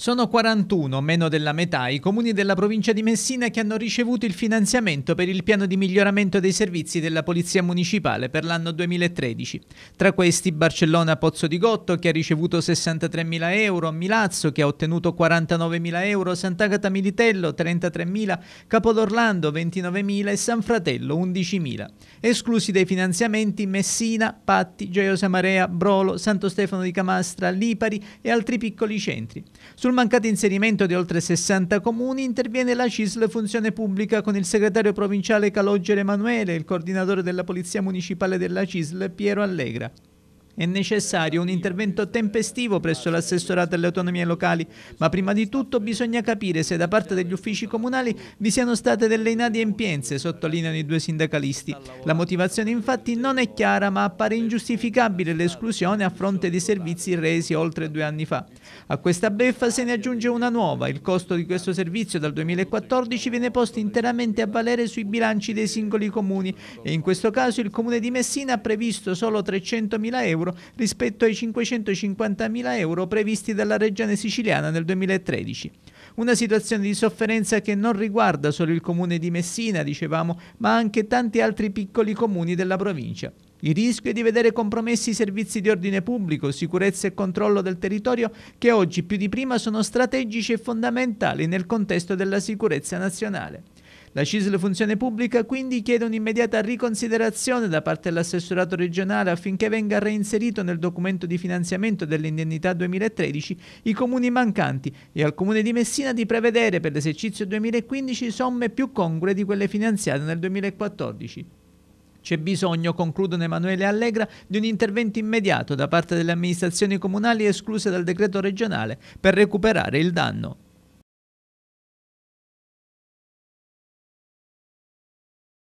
Sono 41, meno della metà, i comuni della provincia di Messina che hanno ricevuto il finanziamento per il piano di miglioramento dei servizi della Polizia Municipale per l'anno 2013. Tra questi Barcellona Pozzo di Gotto che ha ricevuto 63.000 euro, Milazzo che ha ottenuto 49.000 euro, Sant'Agata Militello 33.000, Capodorlando 29.000 e San Fratello 11.000. Esclusi dai finanziamenti Messina, Patti, Gioiosa Marea, Brolo, Santo Stefano di Camastra, Lipari e altri piccoli centri. Su sul mancato inserimento di oltre 60 comuni interviene la CISL Funzione Pubblica con il segretario provinciale Calogero Emanuele e il coordinatore della Polizia Municipale della CISL Piero Allegra è necessario un intervento tempestivo presso l'assessorato alle autonomie locali, ma prima di tutto bisogna capire se da parte degli uffici comunali vi siano state delle inadempienze, sottolineano i due sindacalisti. La motivazione infatti non è chiara, ma appare ingiustificabile l'esclusione a fronte di servizi resi oltre due anni fa. A questa beffa se ne aggiunge una nuova. Il costo di questo servizio dal 2014 viene posto interamente a valere sui bilanci dei singoli comuni e in questo caso il comune di Messina ha previsto solo 300.000 euro euro rispetto ai 550.000 euro previsti dalla Regione Siciliana nel 2013. Una situazione di sofferenza che non riguarda solo il comune di Messina, dicevamo, ma anche tanti altri piccoli comuni della provincia. Il rischio è di vedere compromessi i servizi di ordine pubblico, sicurezza e controllo del territorio che oggi più di prima sono strategici e fondamentali nel contesto della sicurezza nazionale. La CISL Funzione Pubblica quindi chiede un'immediata riconsiderazione da parte dell'assessorato regionale affinché venga reinserito nel documento di finanziamento dell'indennità 2013 i comuni mancanti e al comune di Messina di prevedere per l'esercizio 2015 somme più congrue di quelle finanziate nel 2014. C'è bisogno, concludono Emanuele Allegra, di un intervento immediato da parte delle amministrazioni comunali escluse dal decreto regionale per recuperare il danno.